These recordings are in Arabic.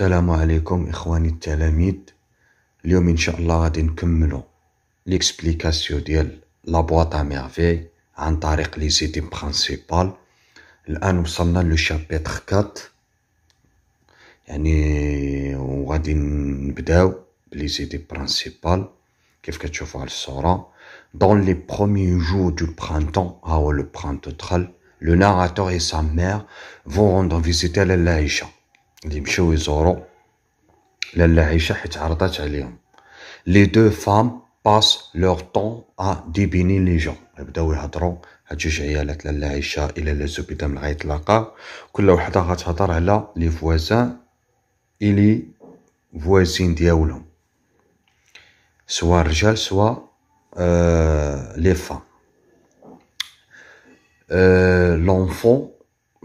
السلام عليكم اخواني التلاميذ اليوم ان شاء الله غادي نكملو ليكسبليكاسيون ديال لا بواط ميرفي عن طريق لي زيتي برينسيبال الان وصلنا لو شابيتر 4 يعني وغادي نبداو بلي زيتي برينسيبال كيف كتشوفوا على الصوره دون لي بروميي جو دو برينتون ها هو لو برينتون دخل لو narrateur et sa mère vont rendre visite à اللي مشاو يزورو لالا عيشة حيت عرضات عليهم لي دو فام باس لور طون ا ديبيني لي جون بداو يهضرو هاد جوج عيالات لالا عيشة الى لا زوبيدا من غاية لاقا كل وحدة غتهضر على لي فوازان الي فوازين دياولهم سوا الرجال سوا آه لي فام لونفون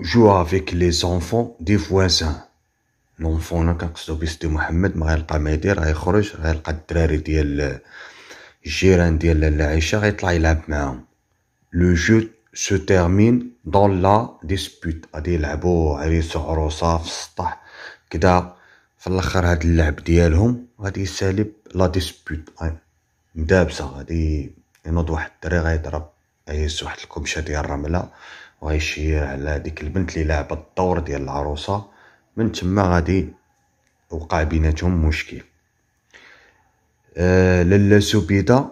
l'enfant افيك لي زونفون دي فوازان لونفونا كنقصدو بيستي محمد ما غيلقى ما يدير غيخرج غيلقى الدراري ديال الجيران ديال العيشه غيطلع يلعب معاهم لو جو سو تيرمين دون لا ديسبوت غادي يلعبو عريس وعروسه في السطح كدا في الاخر هاد اللعب ديالهم غادي يسالب لا آه، ديسبوت مدابسه غادي ينوض واحد الدري غيضرب عيس واحد الكبشه ديال الرمله وغيشير على ديك البنت اللي لعبت الدور ديال العروسه من تما غادي وقع بيناتهم مشكل آه، للا سوبيدا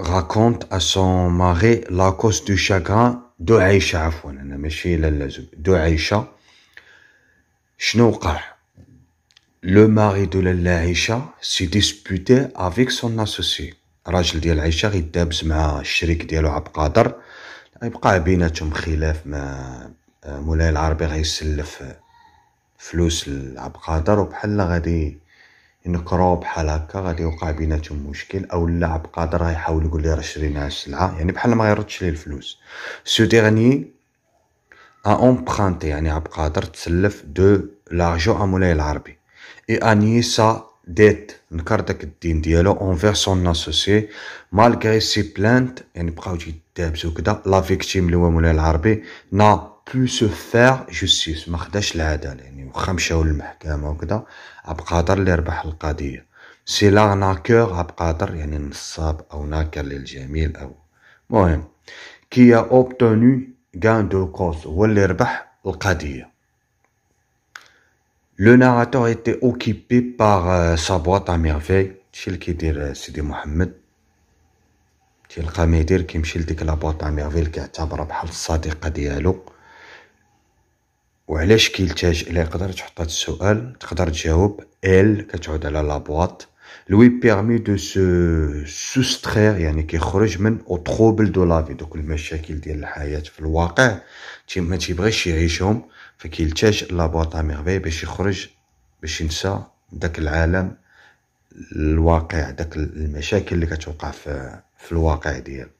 غاكونت ا سون ماري لا دو شاغان دو عيشة عفوا انا ماشي للا دو عيشة شنو وقع لو ماري دو للا عيشة سي ديسبوتي افيك سون اسوسي راجل ديال عيشة غيدابز مع الشريك ديالو عبد القادر يبقى بيناتهم خلاف ما آه، مولاي العربي غيسلف فلوس قادر وبحال غادي ينكرو بحال هكا غادي يوقع بيناتهم مشكل او لا عبقادر يحاول يقول لي راه شرينا السلعه يعني بحال ما غيردش ليه الفلوس سو ديغني ا اونبرانتي يعني عبقادر تسلف دو لارجو ا مولاي العربي اي اني سا ديت نكر داك الدين ديالو اونفير سون اسوسي مالغري سي بلانت يعني بقاو تيدابزو كدا لا فيكتيم اللي هو مولاي العربي نا بو سو فير جوستيس ما خداش العداله يعني وخا مشاو للمحكمة وكدا عبد القادر اللي ربح القضية سي لا ناكور عبد القادر يعني النصاب أو ناكر للجميل أو مهم كي اوبتوني غان دو كوز هو اللي ربح القضية لو ناراتور ايتي اوكيبي باغ سا بواط ا ميرفيل هادشي اللي كيدير سيدي محمد تيلقى ما يدير كيمشي لديك لا بواط ا ميرفيل كيعتبرها بحال الصديقة ديالو وعلاش كيلتاج تاج يقدر تحط هذا السؤال تقدر تجاوب ال كتعود على بواط لوي بيرمي دو سو سوستخير يعني كيخرج من او تروبل دو لافي دوك المشاكل ديال الحياه في الواقع ما تيبغيش يعيشهم فكيلتاج بواط ميرفي باش يخرج باش ينسى داك العالم الواقع داك المشاكل اللي كتوقع في, في الواقع ديالو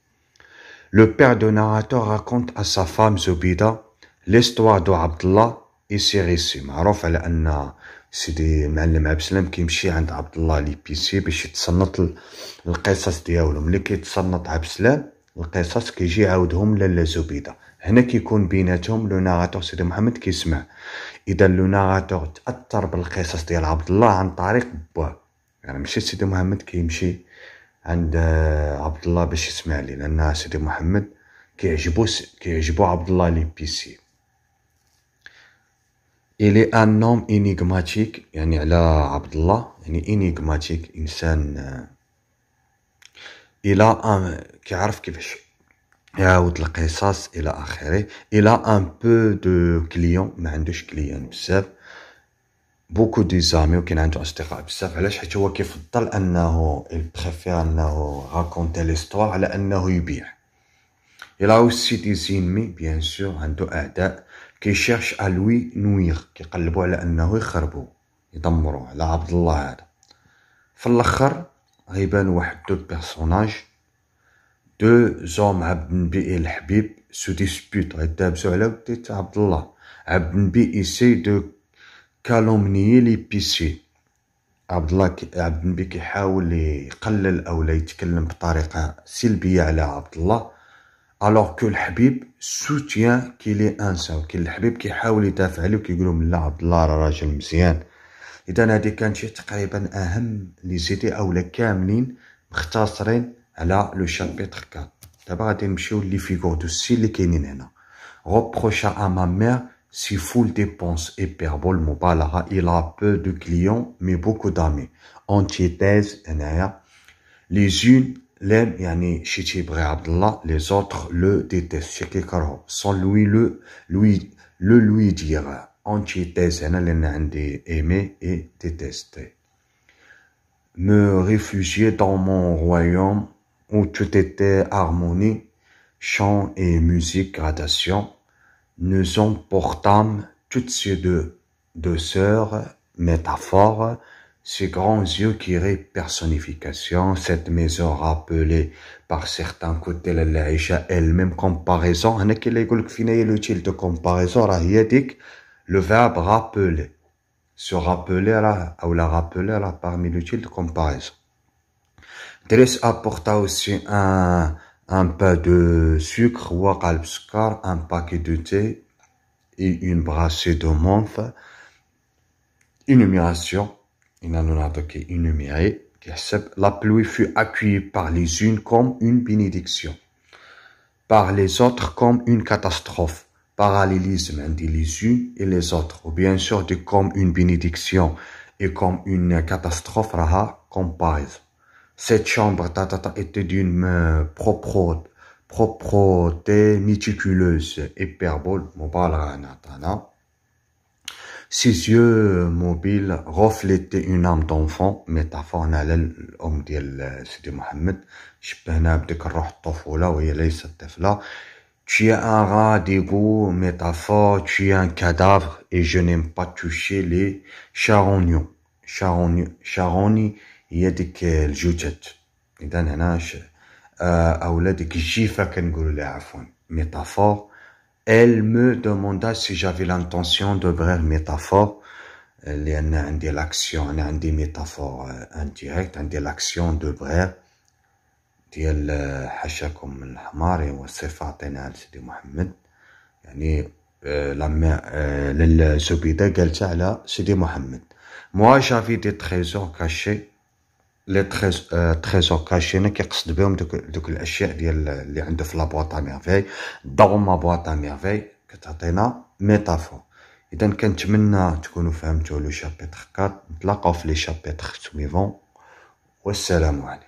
لو بير دو ناراتور راكونت ا سا فام زبيده ليستوار دو عبد الله سي ريسي معروف على ان سيدي معلم عبد السلام كيمشي عند عبد الله لي بيسي باش يتصنت القصص ديالو ملي كيتصنت عبد السلام القصص كيجي يعاودهم لالا زبيده هنا كيكون بيناتهم لو ناراتور سيدي محمد كيسمع اذا لو ناراتور تاثر بالقصص ديال عبد الله عن طريق بواه يعني ماشي سيدي محمد كيمشي عند عبد الله باش يسمع لي لان سيدي محمد كيعجبو كيعجبو عبد الله لي بيسي إلي ان نوم انيغماتيك يعني على عبد الله يعني انيغماتيك انسان آه، الى ان كيعرف كيفاش يعاود القصص الى اخره الى ان بو دو كليون ما عندوش كليون بزاف بوكو دي زامي وكاين عنده اصدقاء بزاف علاش حيت هو كيفضل انه بريفير انه غاكونتي ليستوار على انه يبيع الى اوسي دي زينمي بيان سور عنده اعداء كيشيرش الوي نوير كيقلبوا على انه يخربوا يدمروا على عبد الله هذا في الاخر غيبان واحد دو بيرسوناج دو زوم عبد النبي إيه الحبيب سو ديسبوت غيدابسو على ودي تاع عبد الله عبد النبي ايسي دو كالومني لي بيسي عبد الله عبد النبي كيحاول يقلل او لا يتكلم بطريقه سلبيه على عبد الله الوغ كو الحبيب سوتيان كي لي ان ساو كي الحبيب كيحاول يدافع عليه وكيقول لا عبد الله راه راجل مزيان اذا هذه كانت شي تقريبا اهم لي زيتي اولا كاملين مختصرين على لو شابيتر 4 دابا غادي نمشيو لي فيغور دو سي اللي كاينين هنا reprocha à ma mère si full dépense hyperbole mubalagha il a peu de clients mais beaucoup d'amis antithèse les unes les autres le détestent sans lui le lui le lui dire antithèse هنا hein, et détester me réfugier dans mon royaume où tout était harmonie chant et musique gradation nous emportâmes toutes ces deux deux sœurs métaphores ces grands yeux qui ré personnification, cette maison rappelée par certains côtés l'Aïcha elle-même comparaison, hein, est l'utile de comparaison, le verbe rappeler. Se rappeler là, ou la rappeler là parmi l'utile de comparaison. Dres apporta aussi un, un peu de sucre, ou un paquet de thé et une brassée de menthe. humiliation. Il La pluie fut accueillie par les unes comme une bénédiction, par les autres comme une catastrophe parallélisme entre les unes et les autres, ou bien sûr de comme une bénédiction et comme une catastrophe raha comparaison. Cette chambre était d'une propreté méticuleuse, hyperbole, mobile ses yeux mobiles reflétaient une âme d'enfant, métaphore en allèle, l'homme de Sidi Mohamed. Je peux n'a pas de carroche tofola, ou il est cette là. Tu es un rat d'égout, métaphore, tu es un cadavre, et je n'aime pas toucher les charognons. Charognons, charogni, il y a des quels jugettes. Et d'un âge, euh, à ou là, des gifs à qu'un goulé à faire. Métaphore, elle me demanda si j'avais l'intention de brer métaphore. Elle a dit, il y une métaphore indirecte, une métaphore de brer. Elle a dit, Hacha comme l'Hamar, il y a une séfa, c'est de Mohammed. Il y a une métaphore, euh, euh, euh, Moi, j'avais des trésors cachés. لي تريزور آه، كاشينا كيقصد بهم دوك دوك الاشياء ديال اللي عنده في ا ميرفي دون ما بواط ا ميرفي كتعطينا ميتافور اذا كنتمنى تكونوا فهمتوا لو شابيتر 4 نتلاقاو في لي شابيتر سويفون والسلام عليكم